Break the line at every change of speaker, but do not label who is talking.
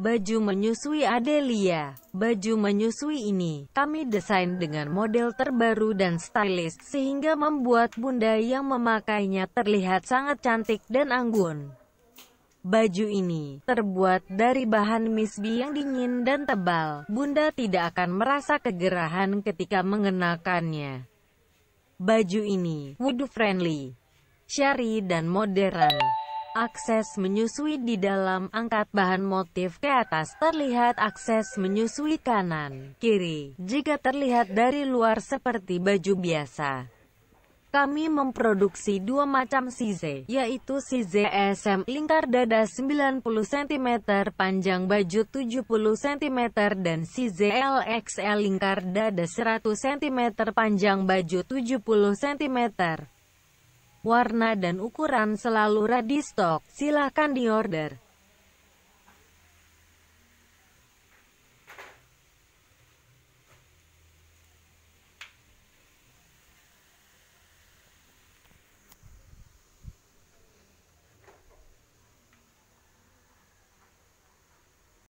Baju menyusui Adelia. Baju menyusui ini, kami desain dengan model terbaru dan stylish, sehingga membuat bunda yang memakainya terlihat sangat cantik dan anggun. Baju ini terbuat dari bahan misbi yang dingin dan tebal. Bunda tidak akan merasa kegerahan ketika mengenakannya. Baju ini, wudu friendly, syari dan modern. Akses menyusui di dalam angkat bahan motif ke atas terlihat akses menyusui kanan, kiri, jika terlihat dari luar seperti baju biasa. Kami memproduksi dua macam size, yaitu size SM lingkar dada 90 cm panjang baju 70 cm dan size LXL lingkar dada 100 cm panjang baju 70 cm. Warna dan ukuran selalu ready stock, silahkan diorder.